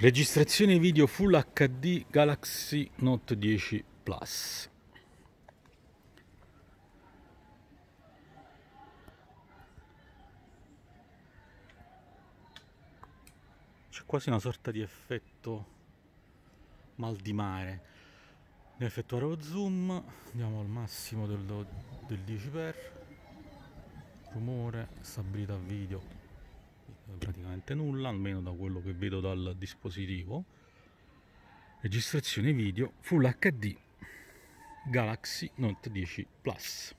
Registrazione video Full HD Galaxy Note 10 Plus. C'è quasi una sorta di effetto mal di mare. Devo effettuare lo zoom, andiamo al massimo del, del 10x, rumore, stabilità video, praticamente nulla, almeno da quello che vedo dal dispositivo. Registrazione video Full HD Galaxy Note 10 Plus.